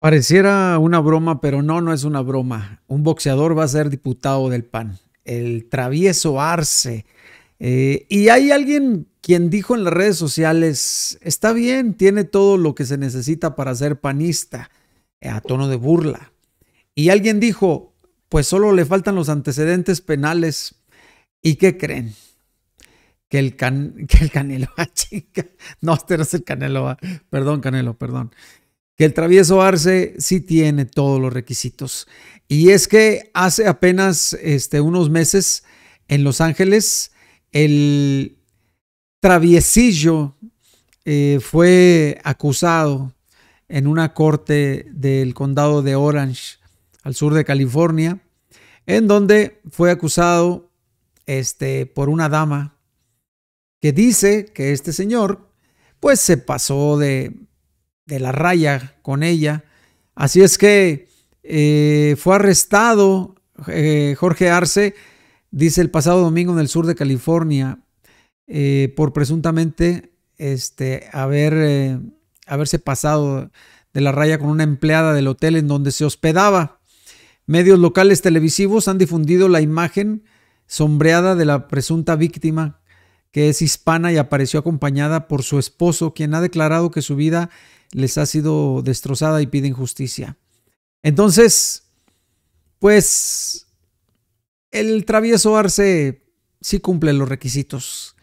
Pareciera una broma, pero no, no es una broma. Un boxeador va a ser diputado del PAN. El travieso Arce. Eh, y hay alguien quien dijo en las redes sociales, está bien, tiene todo lo que se necesita para ser panista, eh, a tono de burla. Y alguien dijo, pues solo le faltan los antecedentes penales. ¿Y qué creen? Que el, que el Canelo, ah, chica, no, este no es el Canelo, ah, perdón Canelo, perdón que el travieso Arce sí tiene todos los requisitos. Y es que hace apenas este, unos meses en Los Ángeles, el traviesillo eh, fue acusado en una corte del condado de Orange, al sur de California, en donde fue acusado este, por una dama que dice que este señor pues se pasó de de la raya con ella. Así es que eh, fue arrestado eh, Jorge Arce, dice el pasado domingo en el sur de California, eh, por presuntamente este, haber, haberse pasado de la raya con una empleada del hotel en donde se hospedaba. Medios locales televisivos han difundido la imagen sombreada de la presunta víctima que es hispana y apareció acompañada por su esposo, quien ha declarado que su vida les ha sido destrozada y piden justicia. Entonces, pues el travieso Arce sí cumple los requisitos.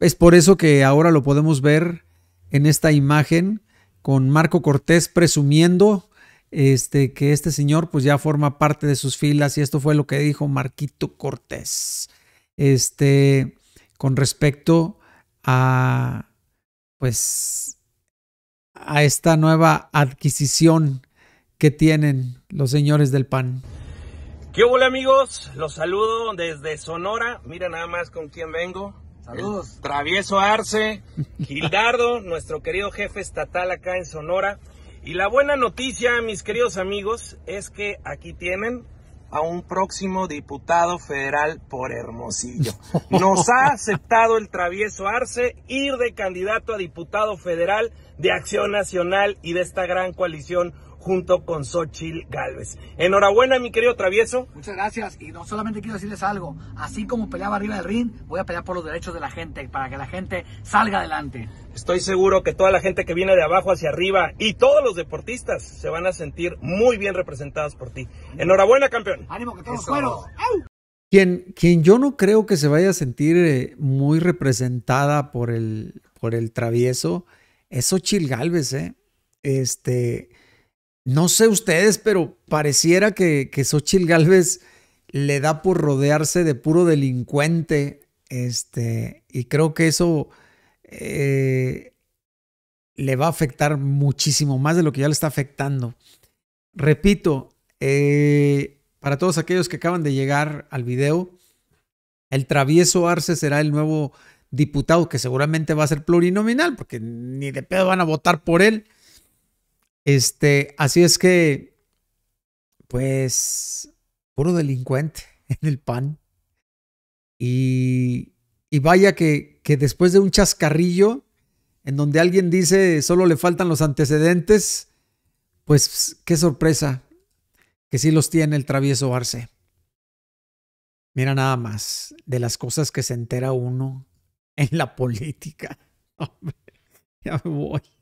Es por eso que ahora lo podemos ver en esta imagen con Marco Cortés presumiendo este, que este señor pues ya forma parte de sus filas y esto fue lo que dijo Marquito Cortés. Este, con respecto a pues a esta nueva adquisición que tienen los señores del PAN. ¿Qué hola amigos? Los saludo desde Sonora. Mira nada más con quién vengo. Saludos. travieso Arce, Gildardo, nuestro querido jefe estatal acá en Sonora. Y la buena noticia, mis queridos amigos, es que aquí tienen a un próximo diputado federal por Hermosillo. Nos ha aceptado el travieso Arce ir de candidato a diputado federal de Acción Nacional y de esta gran coalición junto con Sochil Galvez. Enhorabuena, mi querido travieso. Muchas gracias. Y no solamente quiero decirles algo. Así como peleaba arriba del ring, voy a pelear por los derechos de la gente, para que la gente salga adelante. Estoy seguro que toda la gente que viene de abajo hacia arriba y todos los deportistas se van a sentir muy bien representados por ti. Enhorabuena, campeón. Ánimo que todos Quien, quien, yo no creo que se vaya a sentir eh, muy representada por el, por el travieso es Ochil Galvez, ¿eh? Este, no sé ustedes, pero pareciera que, que Xochitl Galvez le da por rodearse de puro delincuente. Este, y creo que eso eh, le va a afectar muchísimo más de lo que ya le está afectando. Repito, eh, para todos aquellos que acaban de llegar al video, el travieso Arce será el nuevo diputado que seguramente va a ser plurinominal, porque ni de pedo van a votar por él. Este, así es que, pues, puro delincuente en el pan. Y, vaya que, que después de un chascarrillo en donde alguien dice solo le faltan los antecedentes, pues qué sorpresa que sí los tiene el travieso Arce. Mira nada más de las cosas que se entera uno en la política. Hombre, ya me voy.